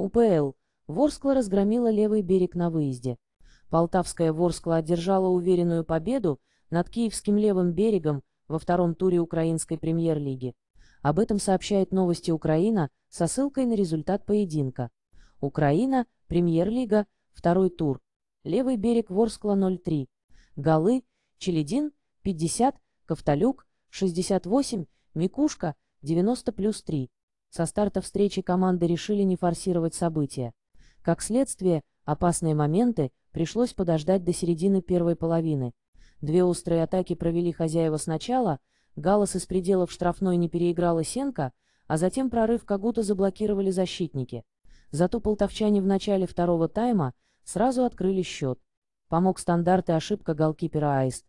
УПЛ. Ворскла разгромила левый берег на выезде. Полтавская Ворскла одержала уверенную победу над киевским левым берегом во втором туре украинской премьер-лиги. Об этом сообщает новости Украина со ссылкой на результат поединка. Украина, премьер-лига, второй тур. Левый берег Ворскла 0-3. Голы, Челедин, 50, Ковталюк, 68, Микушка, 90 плюс 3. Со старта встречи команды решили не форсировать события. Как следствие, опасные моменты пришлось подождать до середины первой половины. Две острые атаки провели хозяева сначала, Галас из пределов штрафной не переиграла Сенко, а затем прорыв Кагута заблокировали защитники. Зато полтовчане в начале второго тайма сразу открыли счет. Помог стандарт и ошибка голкипера Аист.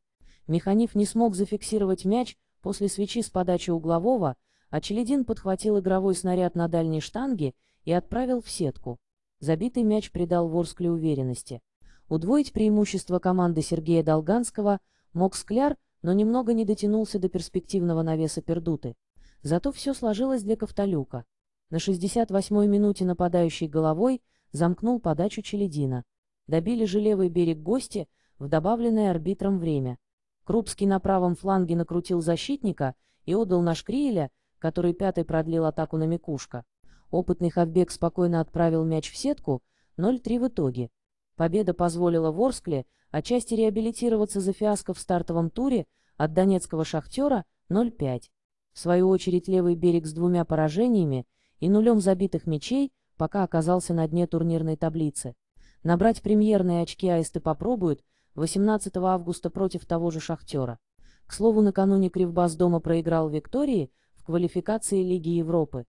Механив не смог зафиксировать мяч после свечи с подачи углового, а Челедин подхватил игровой снаряд на дальней штанге и отправил в сетку. Забитый мяч придал Ворскле уверенности. Удвоить преимущество команды Сергея Долганского мог Скляр, но немного не дотянулся до перспективного навеса Пердуты. Зато все сложилось для Ковталюка. На 68-й минуте нападающий головой замкнул подачу Челедина. Добили же левый берег гости в добавленное арбитром время. Крупский на правом фланге накрутил защитника и отдал на Шкриеля, который пятый продлил атаку на Микушка. Опытный хавбек спокойно отправил мяч в сетку, 0-3 в итоге. Победа позволила Ворскле отчасти реабилитироваться за фиаско в стартовом туре от донецкого «Шахтера» 0-5. В свою очередь левый берег с двумя поражениями и нулем забитых мячей пока оказался на дне турнирной таблицы. Набрать премьерные очки аисты попробуют 18 августа против того же «Шахтера». К слову, накануне Кривбас дома проиграл Виктории квалификации Лиги Европы,